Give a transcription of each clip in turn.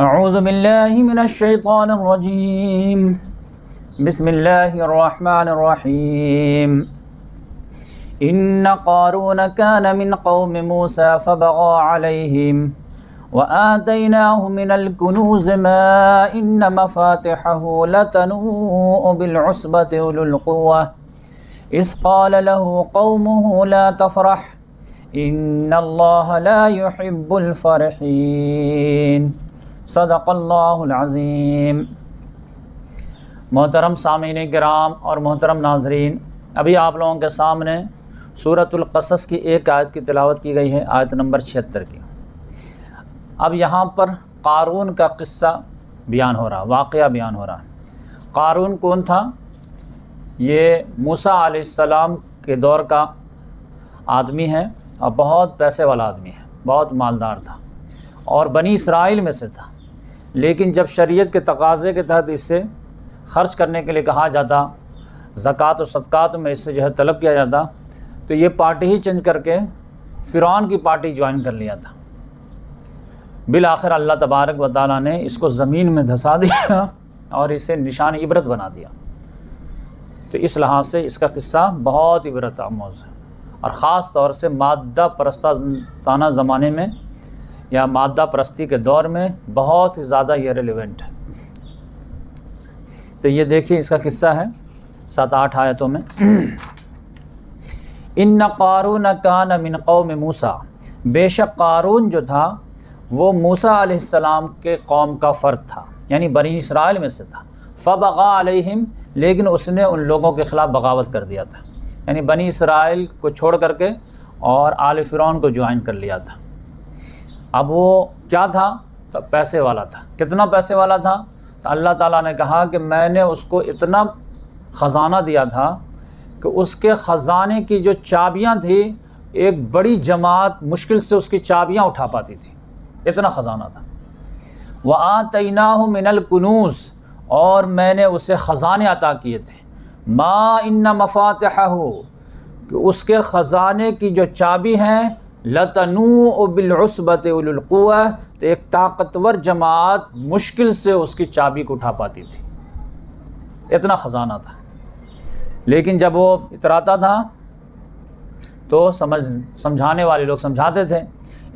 أعوذ بالله من الشيطان الرجيم بسم الله الرحمن الرحيم إن قارون كان من قوم موسى فبغى عليهم وآتيناه من الكنوز ما إن مفاتحه لتنوء بالعصبة أولو القوة إذ قال له قومه لا تفرح إن الله لا يحب الفرحين सदक़ल्लाज़ीम मोहतरम सामीन ग्राम और मोहतरम नाजरीन अभी आप लोगों के सामने सूरतलकसस की एक आयत की तिलावत की गई है आयत नंबर छिहत्तर की अब यहाँ पर कारून का किस्सा बयान हो रहा वाक़ बयान हो रहा कारून कौन था ये मूसा आसमाम के दौर का आदमी है और बहुत पैसे वाला आदमी है बहुत मालदार था और बनी इसराइल में से था लेकिन जब शरीयत के तकाज़े के तहत इससे ख़र्च करने के लिए कहा जाता ज़क़़त और सदक़ात में इससे जो है तलब किया जाता तो ये पार्टी ही चेंज करके फ़िरौन की पार्टी ज्वाइन कर लिया था बिल आखिर अल्लाह तबारक व ताली ने इसको ज़मीन में धंसा दिया और इसे निशान इबरत बना दिया तो इस लिहाज से इसका किस्सा बहुत इबरत आमोज़ है और ख़ास तौर से मादा परस्ताना ज़माने में या मादा परस्ती के दौर में बहुत ही ज़्यादा ये रेलिवेंट है तो ये देखिए इसका किस्सा है सात आठ आयतों में इन न का कान मिन में मूसा बेशक कारून जो था वो मूसा आसमाम के कौम का फ़र्द था यानी बनी इसराइल में से था फ़बा अलहिम लेकिन उसने उन लोगों के ख़िलाफ़ बगावत कर दिया था यानी बनी इसराइल को छोड़ करके और आल फ़िरौन को ज्वाइन कर लिया था अब वो क्या था तो पैसे वाला था कितना पैसे वाला था तो अल्लाह ताला ने कहा कि मैंने उसको इतना ख़जाना दिया था कि उसके ख़जाने की जो चाबियाँ थी एक बड़ी जमात मुश्किल से उसकी चाबियाँ उठा पाती थी इतना ख़जाना था वह आतना मिनल कनूस और मैंने उसे ख़जाने अता किए थे माँ इन्ना मफात हो कि उसके ख़जाने की जो चाबी हैं लतनू बिलसबत उलकुआ तो एक ताकतवर जमात मुश्किल से उसकी चाबी को उठा पाती थी इतना ख़जाना था लेकिन जब वो इतराता था तो समझ समझाने वाले लोग समझाते थे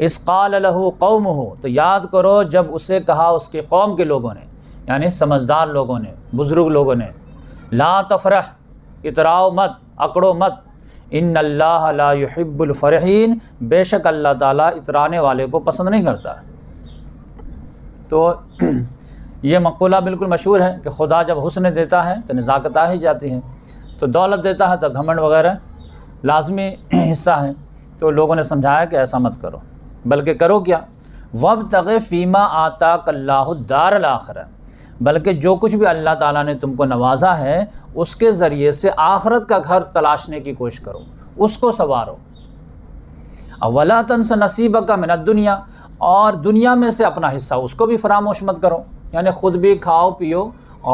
इस काल लहू कौम हो तो याद करो जब उसे कहा उसके कौम के लोगों ने यानी समझदार लोगों ने बुज़ुर्ग लोगों ने ला तफरह इतराओ मत अकड़ो मत इन अल्लाहब्बुलफ़रहन बेशक अल्लाह ताला इतराने वाले को पसंद नहीं करता तो ये मकबूला बिल्कुल मशहूर है कि खुदा जब हुसन देता है तो नज़ाकत आ ही जाती है तो दौलत देता है तो घमंड वगैरह लाजमी हिस्सा है तो लोगों ने समझाया कि ऐसा मत करो बल्कि करो क्या वब तगे फ़ीमा आता कल्लादार आखिर बल्कि जो कुछ भी अल्लाह ताला ने तुमको नवाजा है उसके ज़रिए से आखरत का घर तलाशने की कोशिश करो उसको संवारो अवला तनस नसीब का मिनत दुनिया और दुनिया में से अपना हिस्सा उसको भी फरामोश मत करो यानी ख़ुद भी खाओ पियो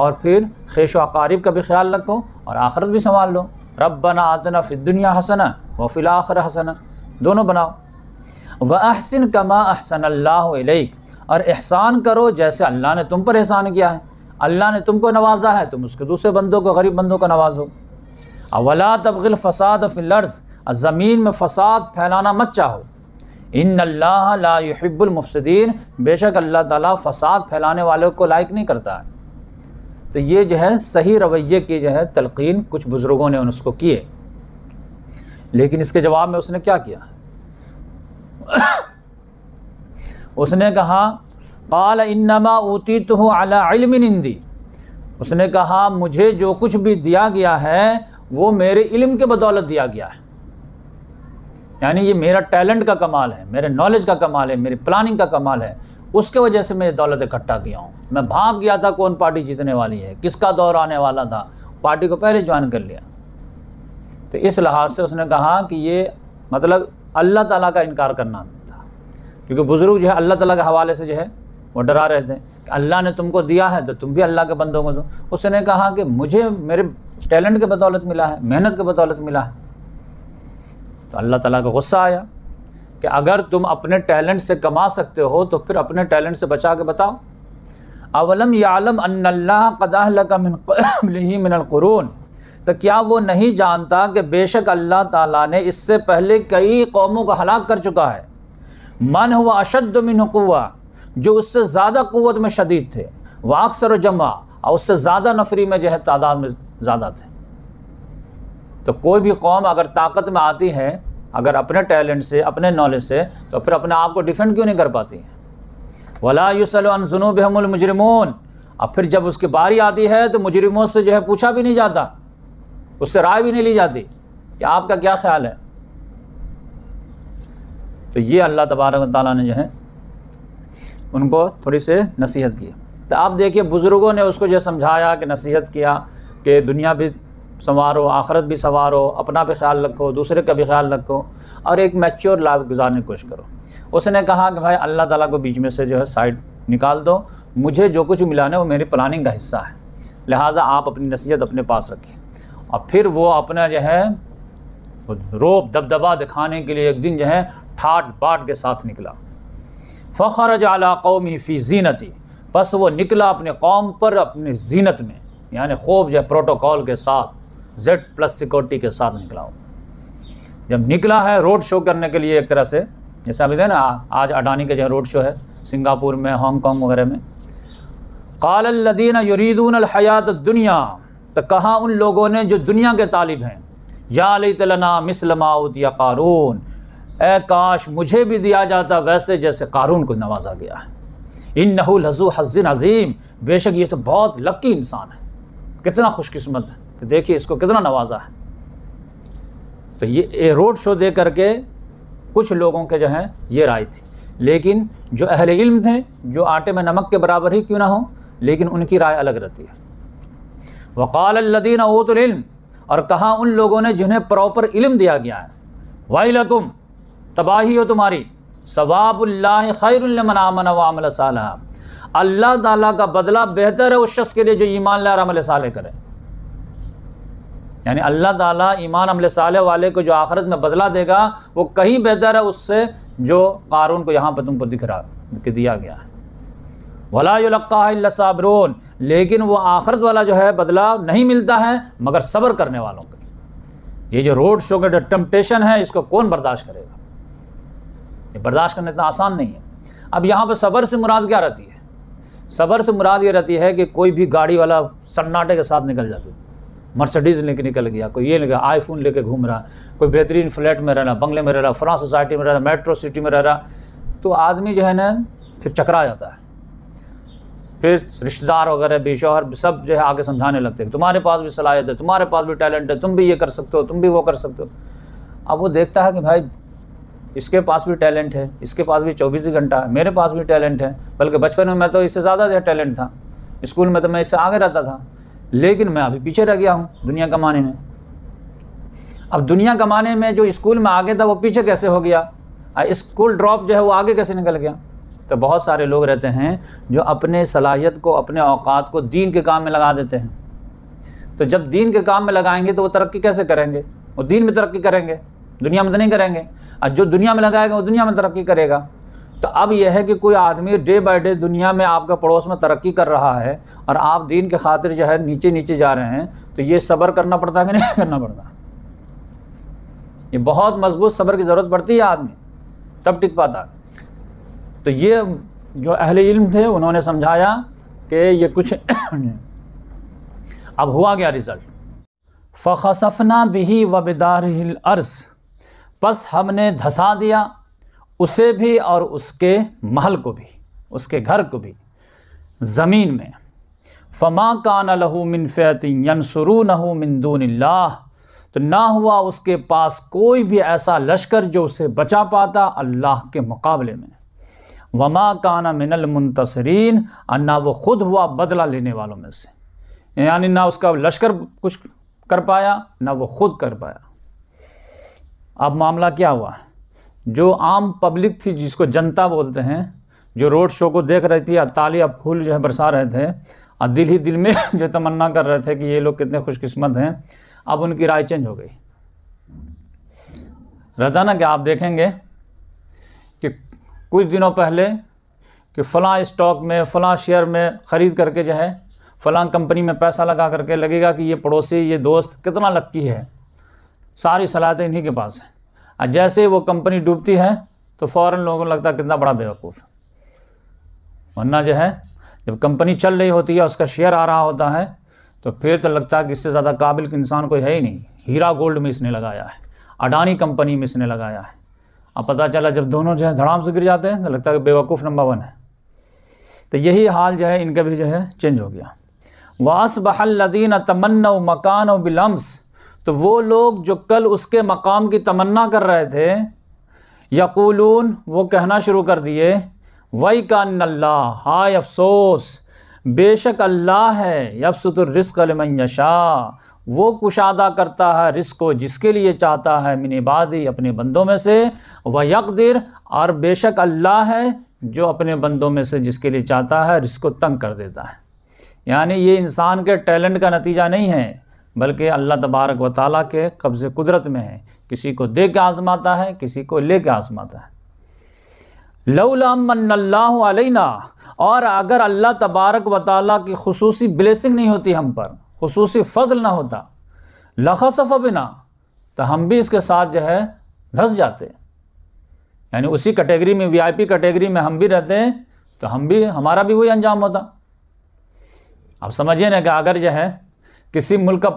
और फिर खेश वकारीब का भी ख्याल रखो और आखरत भी संभाल लो रब बना आतना फिर दुनिया हसन व फिल आखर हसन दोनों बनाओ व अहसन कमा अहसन अल्लाह और एहसान करो जैसे अल्लाह ने तुम पर एहसान किया है अल्लाह ने तुमको नवाजा है तुम उसके दूसरे बंदों को गरीब बंदों को नवाजो अवला तबगिल फ़साद फ़िलर्ज़ ज़मीन में फ़साद फैलाना मत चाहो इन अल्लाह लाहिबुलमफसदीन बेशक अल्लाह ताला फ़साद फैलाने वालों को लाइक नहीं करता है तो ये जो है सही रवैये की जो है तलकिन कुछ बुज़ुर्गों ने उसको किए लेकिन इसके जवाब में उसने क्या किया उसने कहा काल इन्नमा ऊती तो अलामिनंदी उसने कहा मुझे जो कुछ भी दिया गया है वो मेरे इल्म के बदौलत दिया गया है यानी ये मेरा टैलेंट का कमाल है मेरे नॉलेज का कमाल है मेरी प्लानिंग का कमाल है उसके वजह से मैं दौलत इकट्ठा किया हूँ मैं भाग गया था कौन पार्टी जीतने वाली है किसका दौर आने वाला था पार्टी को पहले ज्वाइन कर लिया तो इस लिहाज से उसने कहा कि ये मतलब अल्लाह ताला का इनकार करना क्योंकि बुज़ुर्ग जो है अल्लाह तला के हवाले से जो है वो डरा रहे थे कि अल्लाह ने तुमको दिया है तो तुम भी अल्लाह के बंदों को दो उसने कहा कि मुझे मेरे टैलेंट के बदौलत मिला है मेहनत के बदौलत मिला है तो अल्लाह तला का गुस्सा आया कि अगर तुम अपने टैलेंट से कमा सकते हो तो फिर अपने टैलेंट से बचा के बताओ अवलम यालम अनल्लाक़ुरून तो क्या वो नहीं जानता कि बेशक अल्लाह ताला ने इससे पहले कई कौमों को हलाक कर चुका है मन हुआ अशद मिन कुआ जो उससे ज़्यादा क़वत में शदीद थे वह अक्सर जमा और उससे ज़्यादा नफरी में जो है तादाद में ज़्यादा थे तो कोई भी कौम अगर ताकत में आती है अगर अपने टैलेंट से अपने नॉलेज से तो फिर अपने आप को डिफेंड क्यों नहीं कर पाती है वला युसलन जुनूब और अब फिर जब उसकी बारी आती है तो मुजरमों से जो है पूछा भी नहीं जाता उससे राय भी नहीं ली जाती कि आपका क्या ख्याल है तो ये अल्लाह तबारक ताली ने जो है उनको थोड़ी से नसीहत की तो आप देखिए बुज़ुर्गों ने उसको जो समझाया कि नसीहत किया कि दुनिया भी संवारो आखरत भी संवारो अपना भी ख्याल रखो दूसरे का भी ख्याल रखो और एक मैच्योर लाइफ गुजारने की कोशिश करो उसने कहा कि भाई अल्लाह ताला को बीच में से जो है साइड निकाल दो मुझे जो कुछ मिला ना वो मेरी प्लानिंग का हिस्सा है लिहाजा आप अपनी नसीहत अपने पास रखें और फिर वो अपना जो है रोब दबदबा दिखाने के लिए एक दिन जो है ठाट बाट के साथ निकला फ़खर जला कौमी फ़ी जीनती बस वो निकला अपने कौम पर अपनी जीनत में यानि खूब जो प्रोटोकॉल के साथ जेड प्लस सिक्योरिटी के साथ निकला हो जब निकला है रोड शो करने के लिए एक तरह से जैसे अभी ना आज अडानी के जो रोड शो है सिंगापुर में हांगकॉन्ग वगैरह में कालदीन युरीदून हयात दुनिया तो कहाँ उन लोगों ने जो दुनिया के तालिब हैं या तलना मिसलमाउत या कारून ए काश मुझे भी दिया जाता वैसे जैसे कारून को नवाजा गया है इन नहु लजु हज़िन अजीम बेशक ये तो बहुत लक्की इंसान है कितना खुशकस्मत है कि देखिए इसको कितना नवाजा है तो ये रोड शो दे करके कुछ लोगों के जो हैं ये राय थी लेकिन जो अहल इल्म थे जो आटे में नमक के बराबर ही क्यों ना हो लेकिन उनकी राय अलग रहती है लदीन ओतुल और कहा उन लोगों ने जिन्हें प्रॉपर इल्म दिया गया है वाई लकुम तबाही हो तुम्हारी सवाबुल्ला खैरमनामनवामल साल अल्लाह ताला का बदला बेहतर है उस शख्स के लिए जो ईमान ला अमल साल करे यानी अल्लाह ताला ईमान अमल साल वाले को जो आखिरत में बदला देगा वो कहीं बेहतर है उससे जो कारून को यहाँ पर तुमको दिख रहा कि दिया गया है वलाक़ाब्रून लेकिन वो आखरत वाला जो है बदलाव नहीं मिलता है मगर सब्र करने वालों को ये जो रोड शो का जो टेम्पटेशन है इसको कौन बर्दाश्त करेगा ये बर्दाश्त करना इतना आसान नहीं है अब यहाँ पर सबर से मुराद क्या रहती है सबर से मुराद ये रहती है कि कोई भी गाड़ी वाला सन्नाटे के साथ निकल जाती मर्सडीज़ लेके निकल गया कोई ये लेके आईफोन लेके घूम रहा कोई बेहतरीन फ्लैट में रहना बंगले में रह रहा फ्रांस सोसाइटी में रह रहा मेट्रो सिटी में रह रहा तो आदमी जो है ना फिर चकरा जाता है फिर रिश्तेदार वगैरह शोहर सब जो है आगे समझाने लगते हैं तुम्हारे पास भी सलाहियत है तुम्हारे पास भी टैलेंट है तुम भी ये कर सकते हो तुम भी वो कर सकते हो अब वो देखता है कि भाई इसके पास भी टैलेंट है इसके पास भी चौबीस घंटा है मेरे पास भी टैलेंट है बल्कि बचपन में मैं तो इससे ज़्यादा टैलेंट था स्कूल में तो मैं इससे आगे रहता था लेकिन मैं अभी पीछे रह गया हूँ दुनिया कमाने में अब दुनिया कमाने में जो स्कूल में आगे था वो पीछे कैसे हो गया स्कूल ड्रॉप जो है वो आगे कैसे निकल गया तो बहुत सारे लोग रहते हैं जो अपने सलाहियत को अपने अवकात को दीन के काम में लगा देते हैं तो जब दीन के काम में लगाएंगे तो वो तरक्की कैसे करेंगे वो दीन में तरक्की करेंगे दुनिया में तो नहीं करेंगे और जो दुनिया में लगाएगा वो दुनिया में तरक्की करेगा तो अब यह है कि कोई आदमी डे बाय डे दुनिया में आपका पड़ोस में तरक्की कर रहा है और आप दीन के खातिर जो है नीचे नीचे जा रहे हैं तो ये सब्र करना पड़ता है कि नहीं करना पड़ता ये बहुत मजबूत सब्र की ज़रूरत पड़ती है आदमी तब टिक पाता तो ये जो अहल इल्म थे उन्होंने समझाया कि ये कुछ अब हुआ क्या रिज़ल्ट फ़खसफना बिही वबदार अर्ज़ बस हमने धसा दिया उसे भी और उसके महल को भी उसके घर को भी ज़मीन में फमा कान लहू मिन फ़ैतिन यनसरू नहू मिंदूनला तो ना हुआ उसके पास कोई भी ऐसा लश्कर जो उसे बचा पाता अल्लाह के मुकाबले में वमा काना मिनल मुंतसरीन और ना वो ख़ुद हुआ बदला लेने वालों में से यानी ना उसका लश्कर कुछ कर पाया ना वो ख़ुद कर पाया अब मामला क्या हुआ जो आम पब्लिक थी जिसको जनता बोलते हैं जो रोड शो को देख रही थी और ताली अब फूल जो है बरसा रहे थे और दिल ही दिल में जो तमन्ना कर रहे थे कि ये लोग कितने खुशकिस्मत हैं अब उनकी राय चेंज हो गई रहता ना कि आप देखेंगे कि कुछ दिनों पहले कि फ़लाँ स्टॉक में फ़लाँ शेयर में ख़रीद करके जो है फ़लाँ कंपनी में पैसा लगा करके लगेगा कि ये पड़ोसी ये दोस्त कितना लक्की है सारी सलाहतें इन्हीं के पास हैं और जैसे वो कंपनी डूबती है तो फ़ौर लोगों को लगता है कितना बड़ा बेवकूफ़ वरना जो है जब कंपनी चल रही होती है उसका शेयर आ रहा होता है तो फिर तो लगता है कि इससे ज़्यादा काबिल इंसान कोई है ही नहीं हीरा गोल्ड में इसने लगाया है अडानी कंपनी में इसने लगाया है अब पता चला जब दोनों जो है धड़ाम से गिर जाते हैं तो लगता है कि बेवकूफ़ नंबर वन है तो यही हाल जो है इनका भी जो है चेंज हो गया वास बहल लदीन तमन्ना मकान बिलम्स तो वो लोग जो कल उसके मकाम की तमन्ना कर रहे थे यकूलून वो कहना शुरू कर दिए वही का हाय अफसोस बेशक अल्लाह है यबसतरस्कलमन यशा वो कुशादा करता है रिस्क को जिसके लिए चाहता है मिनबादी अपने बंदों में से व यकदिर और बेशक अल्लाह है जो अपने बंदों में से जिसके लिए चाहता है रिस्क को तंग कर देता है यानी ये इंसान के टैलेंट का नतीजा नहीं है बल्कि अल्लाह तबारक व ताली के कब्ज़ कुदरत में है किसी को दे के आजमाता है किसी को ले के आजमाता है लौलामन्ना और अगर अल्लाह तबारक व ताली की खसूसी ब्लेसिंग नहीं होती हम पर खसूसी फजल ना होता लखसफ़ बिना तो हम भी इसके साथ जो है धस जाते यानी उसी कैटेगरी में वी आई पी कैटेगरी में हम भी रहते हैं तो हम भी हमारा भी वही अंजाम होता आप समझिए ना कि अगर जो है किसी मुल्क का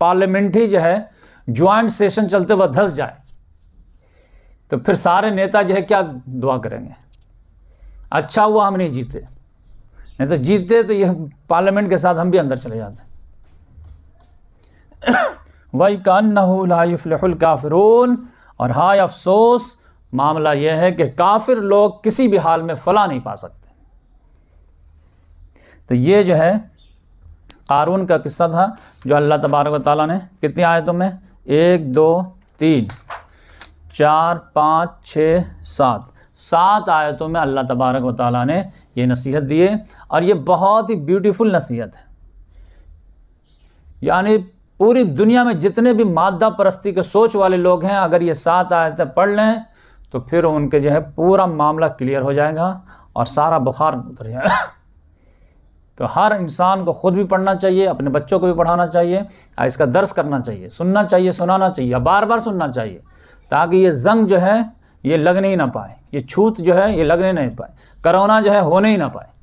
पार्लियामेंट ही जो है ज्वाइंट सेशन चलते हुए धस जाए तो फिर सारे नेता जो है क्या दुआ करेंगे अच्छा हुआ हम नहीं जीते नहीं तो जीतते तो यह पार्लियामेंट के साथ हम भी अंदर चले जाते वही कानफल काफिरून और हाय अफसोस मामला यह है कि काफिर लोग किसी भी हाल में फला नहीं पा सकते तो ये जो है कारून का किस्सा था जो अल्लाह तबारक ताली ने कितनी आयतों में एक दो तीन चार पाँच छः सात सात आयतों में अल्लाह तबारक ताली ने ये नसीहत दिए और ये बहुत ही ब्यूटीफुल नसीहत है यानी पूरी दुनिया में जितने भी मादा परस्ती के सोच वाले लोग हैं अगर ये सात आयतें पढ़ लें तो फिर उनके जो है पूरा मामला क्लियर हो जाएगा और सारा बुखार उतर जाएगा तो हर इंसान को ख़ुद भी पढ़ना चाहिए अपने बच्चों को भी पढ़ाना चाहिए और इसका दर्स करना चाहिए सुनना चाहिए सुनाना चाहिए या बार बार सुनना चाहिए ताकि ये जंग जो है ये लगने ही ना पाए ये छूत जो है ये लगने नहीं पाए करोना जो है होने ही ना पाए